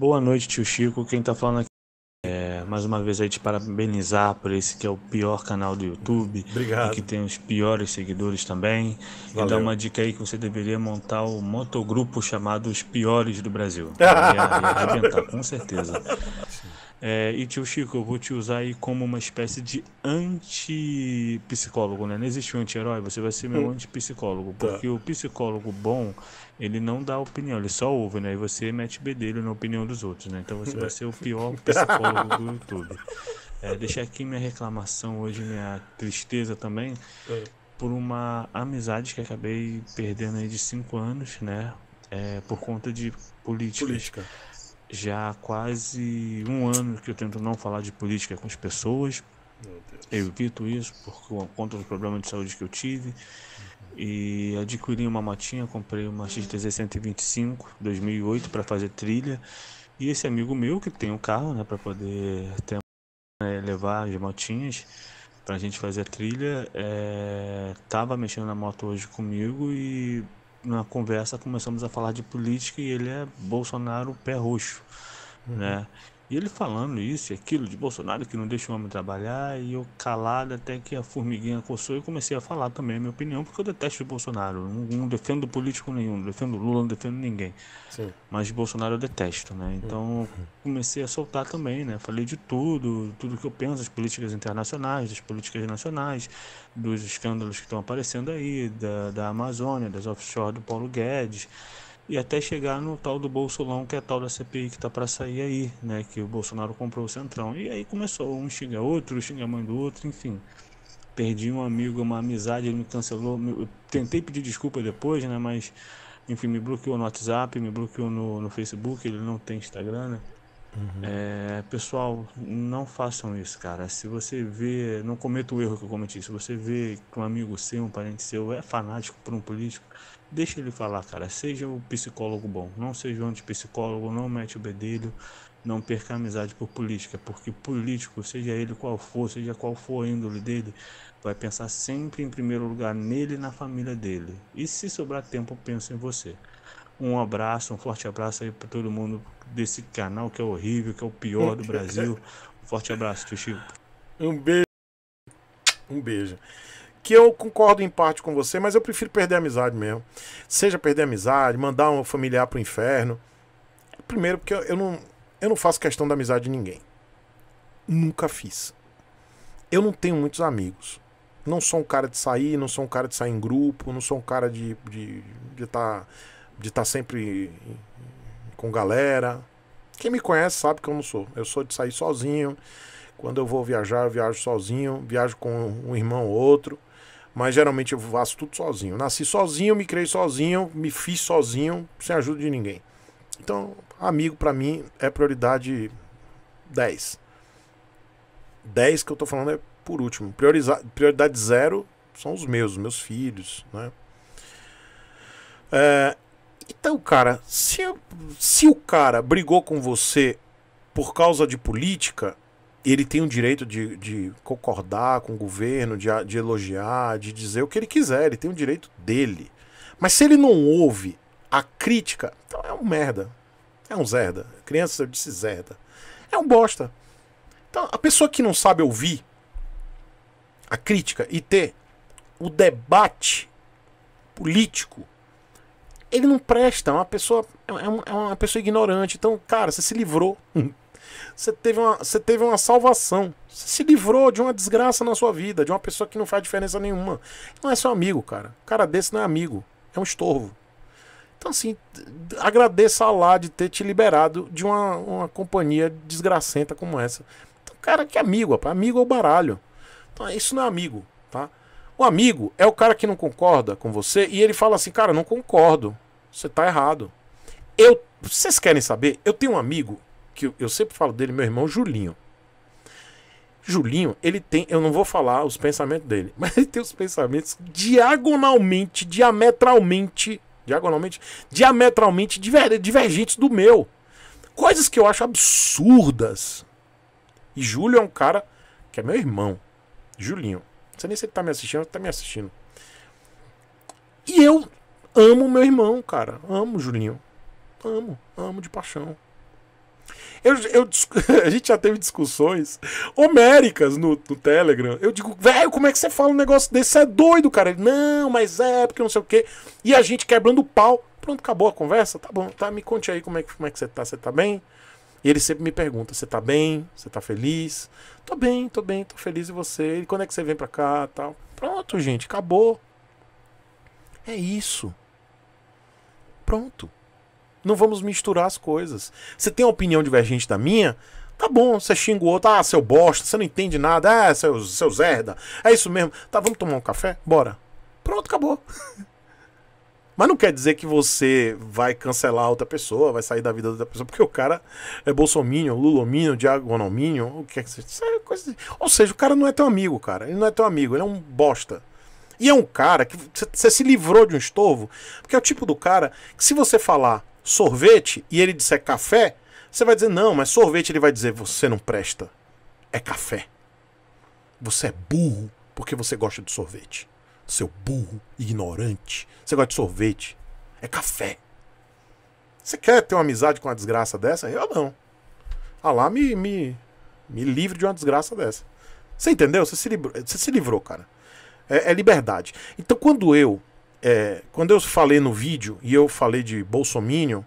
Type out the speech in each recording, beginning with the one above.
Boa noite, tio Chico. Quem tá falando aqui é mais uma vez aí te parabenizar por esse que é o pior canal do YouTube. Obrigado. E que tem os piores seguidores também. Valeu. E dá uma dica aí que você deveria montar o motogrupo chamado Os Piores do Brasil. arrebentar, com certeza. É, e tio Chico, eu vou te usar aí como uma espécie de antipsicólogo, né? Não existe um anti-herói, você vai ser meu hum. antipsicólogo. Tá. Porque tá. o psicólogo bom, ele não dá opinião, ele só ouve, né? E você mete bedelho dele na opinião dos outros, né? Então você vai é. ser o pior psicólogo YouTube. É, deixar aqui minha reclamação hoje, minha tristeza também, por uma amizade que acabei perdendo aí de cinco anos, né? É, por conta de política. Já há quase um ano que eu tento não falar de política com as pessoas. Eu evito isso por conta dos problemas de saúde que eu tive. Uhum. E adquiri uma motinha, comprei uma XTZ 125 2008 para fazer trilha. E esse amigo meu que tem um carro, né, para poder ter, né, levar as motinhas para a gente fazer a trilha, é, tava mexendo na moto hoje comigo e na conversa começamos a falar de política e ele é Bolsonaro pé roxo, uhum. né? E ele falando isso e aquilo de Bolsonaro que não deixa o homem trabalhar, e eu calado até que a formiguinha coçou e comecei a falar também a minha opinião, porque eu detesto o Bolsonaro. Não, não defendo político nenhum, não defendo Lula, não defendo ninguém. Sim. Mas Bolsonaro eu detesto, né? Então uhum. comecei a soltar também, né? Falei de tudo, tudo que eu penso, das políticas internacionais, das políticas nacionais, dos escândalos que estão aparecendo aí, da, da Amazônia, das offshore do Paulo Guedes e até chegar no tal do Bolsolão, que é a tal da CPI que tá para sair aí, né, que o Bolsonaro comprou o Centrão. E aí começou um xinga outro, xinga a mãe do outro, enfim. Perdi um amigo, uma amizade, ele me cancelou. Eu tentei pedir desculpa depois, né, mas enfim, me bloqueou no WhatsApp, me bloqueou no, no Facebook, ele não tem Instagram, né? Uhum. É, pessoal, não façam isso, cara. Se você vê, não cometa o erro que eu cometi. Se você vê que um amigo seu, um parente seu, é fanático por um político, deixa ele falar, cara. Seja o psicólogo bom, não seja o antipsicólogo, não mete o bedelho, não perca amizade por política, porque político, seja ele qual for, seja qual for a índole dele, vai pensar sempre em primeiro lugar nele e na família dele. E se sobrar tempo, pensa em você. Um abraço, um forte abraço aí para todo mundo desse canal que é horrível, que é o pior do Brasil. Um forte abraço, tio Chico. Um beijo. Um beijo. Que eu concordo em parte com você, mas eu prefiro perder a amizade mesmo. Seja perder a amizade, mandar um familiar pro inferno. Primeiro, porque eu não, eu não faço questão da amizade de ninguém. Nunca fiz. Eu não tenho muitos amigos. Não sou um cara de sair, não sou um cara de sair em grupo, não sou um cara de estar. De, de tá de estar tá sempre com galera. Quem me conhece sabe que eu não sou. Eu sou de sair sozinho. Quando eu vou viajar, eu viajo sozinho, viajo com um irmão ou outro, mas geralmente eu faço tudo sozinho. Nasci sozinho, me criei sozinho, me fiz sozinho, sem ajuda de ninguém. Então, amigo para mim é prioridade 10. 10 que eu tô falando é por último. priorizar prioridade zero são os meus, meus filhos, né? É, então, cara, se, se o cara brigou com você por causa de política, ele tem o direito de, de concordar com o governo, de, de, elogiar, de dizer o que ele quiser, ele tem o direito dele. Mas se ele não ouve a crítica, então é um merda. É um zerda. Criança, eu disse zerda. É um bosta. Então, a pessoa que não sabe ouvir a crítica e ter o debate político ele não presta, é uma pessoa, é, é uma, é uma pessoa ignorante. Então, cara, você se livrou. Você teve, uma, você teve uma salvação. Você se livrou de uma desgraça na sua vida, de uma pessoa que não faz diferença nenhuma. Não é seu amigo, cara. O cara desse não é amigo. É um estorvo. Então, assim, agradeça a lá de ter te liberado de uma, uma companhia desgracenta como essa. Então, cara, que é amigo, rapaz. Amigo é o baralho. Então, isso não é amigo, tá? O amigo é o cara que não concorda com você e ele fala assim, cara, não concordo. Você tá errado. Eu, vocês querem saber? Eu tenho um amigo que eu, eu sempre falo dele, meu irmão Julinho. Julinho, ele tem, eu não vou falar os pensamentos dele, mas ele tem os pensamentos diagonalmente, diametralmente, diagonalmente, diametralmente diver, divergentes do meu. Coisas que eu acho absurdas. E Júlio é um cara que é meu irmão. Julinho. Não sei nem se ele tá me assistindo, ele tá me assistindo. E eu amo meu irmão, cara. Amo Julinho. Amo, amo de paixão. Eu, eu, a gente já teve discussões homéricas no, no Telegram. Eu digo, velho, como é que você fala um negócio desse? Você é doido, cara. Ele, não, mas é, porque não sei o quê. E a gente quebrando o pau. Pronto, acabou a conversa? Tá bom, tá? Me conte aí como é que, como é que você tá. Você tá bem? E ele sempre me pergunta: você tá bem? Você tá feliz? Tô bem, tô bem, tô feliz e você? E quando é que você vem pra cá? Tal. Pronto, gente, acabou. É isso. Pronto. Não vamos misturar as coisas. Você tem uma opinião divergente da minha? Tá bom, você xinga o outro, ah, seu bosta, você não entende nada, ah, seu, seu zerda, é isso mesmo. Tá, vamos tomar um café? Bora. Pronto, acabou. Mas não quer dizer que você vai cancelar outra pessoa, vai sair da vida da outra pessoa, porque o cara é bolsominion, lulominho, diagonomínio, o que é que você é diz Ou seja, o cara não é teu amigo, cara. Ele não é teu amigo, ele é um bosta. E é um cara que você se livrou de um estorvo, porque é o tipo do cara que se você falar sorvete e ele disser café, você vai dizer não, mas sorvete ele vai dizer você não presta. É café. Você é burro porque você gosta de sorvete. Seu burro, ignorante. Você gosta de sorvete. É café. Você quer ter uma amizade com uma desgraça dessa? Eu não. Ah lá, me, me, me livre de uma desgraça dessa. Você entendeu? Você se livrou, você se livrou cara. É, é liberdade. Então quando eu é, quando eu falei no vídeo e eu falei de Bolsonaro,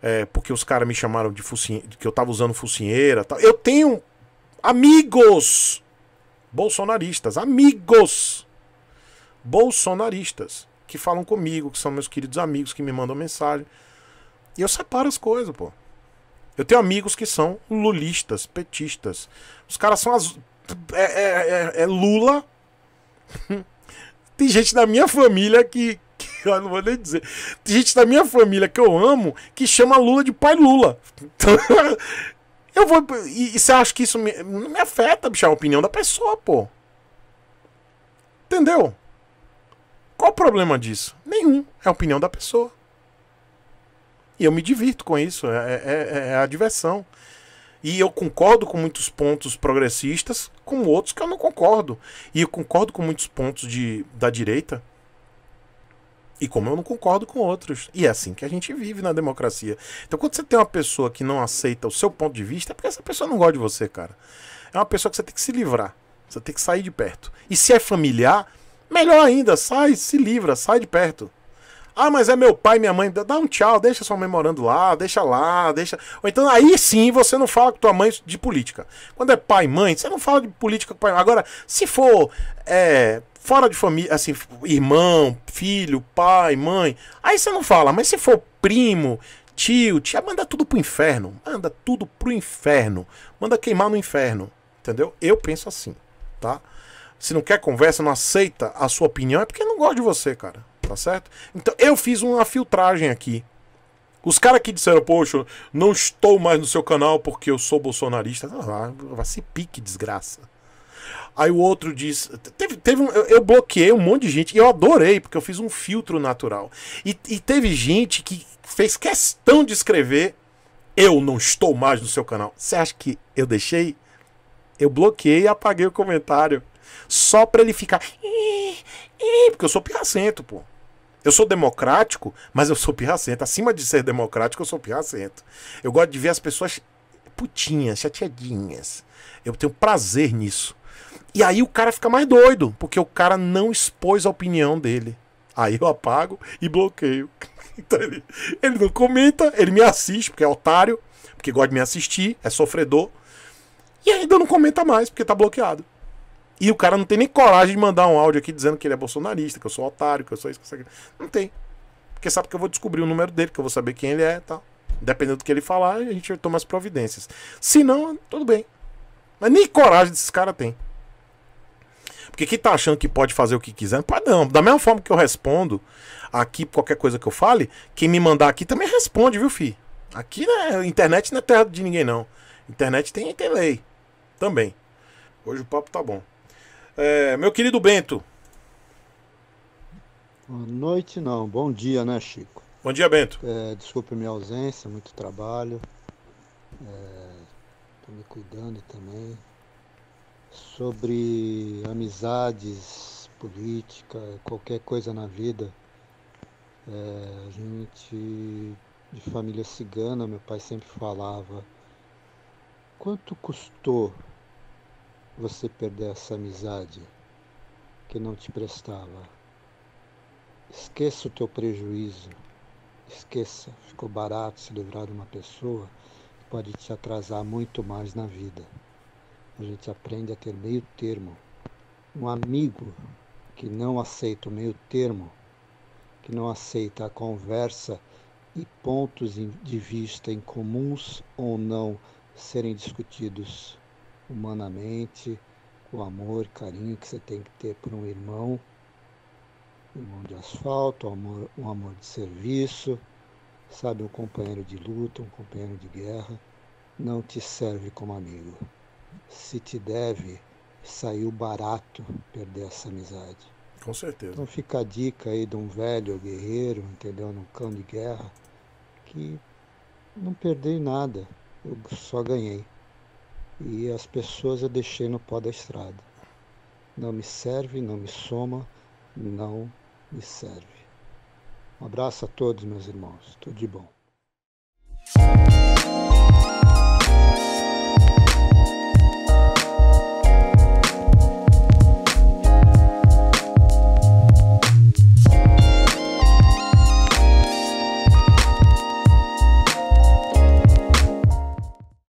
é, porque os caras me chamaram de focinheira, que eu tava usando focinheira, tal. Eu tenho amigos bolsonaristas, amigos bolsonaristas que falam comigo, que são meus queridos amigos que me mandam mensagem. E eu separo as coisas, pô. Eu tenho amigos que são lulistas, petistas. Os caras são as... é, é, é, é Lula tem gente da minha família que, que. Eu não vou nem dizer. Tem gente da minha família que eu amo que chama Lula de pai Lula. Então, eu vou. E, e você acha que isso me, me afeta, bicho? É a opinião da pessoa, pô. Entendeu? Qual o problema disso? Nenhum. É a opinião da pessoa. E eu me divirto com isso. É, é, é, é a diversão. E eu concordo com muitos pontos progressistas, com outros que eu não concordo. E eu concordo com muitos pontos de, da direita. E como eu não concordo com outros. E é assim que a gente vive na democracia. Então, quando você tem uma pessoa que não aceita o seu ponto de vista, é porque essa pessoa não gosta de você, cara. É uma pessoa que você tem que se livrar. Você tem que sair de perto. E se é familiar, melhor ainda, sai, se livra, sai de perto. Ah, mas é meu pai, minha mãe. Dá um tchau, deixa sua mãe morando lá, deixa lá, deixa. Ou então aí sim você não fala com tua mãe de política. Quando é pai e mãe, você não fala de política com pai. Agora, se for é, fora de família, assim, irmão, filho, pai, mãe, aí você não fala. Mas se for primo, tio, tia, manda tudo pro inferno. Manda tudo pro inferno. Manda queimar no inferno. Entendeu? Eu penso assim, tá? Se não quer conversa, não aceita a sua opinião, é porque não gosta de você, cara tá certo? Então eu fiz uma filtragem aqui. Os caras que disseram, poxa, não estou mais no seu canal porque eu sou bolsonarista, ah, vai se pique, desgraça. Aí o outro diz. Teve, teve um, eu, eu, bloqueei um monte de gente. E eu adorei, porque eu fiz um filtro natural. E, e teve gente que fez questão de escrever. Eu não estou mais no seu canal. Você acha que eu deixei? Eu bloqueei e apaguei o comentário. Só pra ele ficar. Porque eu sou piacento pô. Eu sou democrático, mas eu sou pirracento. Acima de ser democrático, eu sou pirracento. Eu gosto de ver as pessoas putinhas, chateadinhas. Eu tenho prazer nisso. E aí o cara fica mais doido, porque o cara não expôs a opinião dele. Aí eu apago e bloqueio. Então ele, ele não comenta, ele me assiste, porque é otário, porque gosta de me assistir, é sofredor. E ainda não comenta mais, porque tá bloqueado. E o cara não tem nem coragem de mandar um áudio aqui dizendo que ele é bolsonarista, que eu sou otário, que eu sou isso, que eu sou aquilo. Não tem. Porque sabe que eu vou descobrir o número dele, que eu vou saber quem ele é e tal. Dependendo do que ele falar, a gente toma as providências. Se não, tudo bem. Mas nem coragem desses caras tem. Porque quem tá achando que pode fazer o que quiser, não pode não. Da mesma forma que eu respondo aqui qualquer coisa que eu fale, quem me mandar aqui também responde, viu, fi? Aqui né internet não é terra de ninguém, não. Internet tem, tem lei. Também. Hoje o papo tá bom. É, meu querido Bento. Boa noite, não. Bom dia, né, Chico? Bom dia, Bento. É, desculpe minha ausência, muito trabalho. Estou é, me cuidando também. Sobre amizades, política, qualquer coisa na vida. É, a gente de família cigana, meu pai sempre falava. Quanto custou você perder essa amizade que não te prestava. Esqueça o teu prejuízo. Esqueça. Ficou barato se livrar de uma pessoa que pode te atrasar muito mais na vida. A gente aprende a ter meio termo. Um amigo que não aceita o meio termo, que não aceita a conversa e pontos de vista em comuns ou não serem discutidos humanamente, com o amor, carinho que você tem que ter por um irmão, irmão de asfalto, um amor, um amor de serviço, sabe, um companheiro de luta, um companheiro de guerra, não te serve como amigo. Se te deve, saiu barato perder essa amizade. Com certeza. Então fica a dica aí de um velho guerreiro, entendeu? Num cão de guerra, que não perdi nada, eu só ganhei e as pessoas eu deixei no pó da estrada. Não me serve, não me soma, não me serve. Um abraço a todos, meus irmãos. Tudo de bom.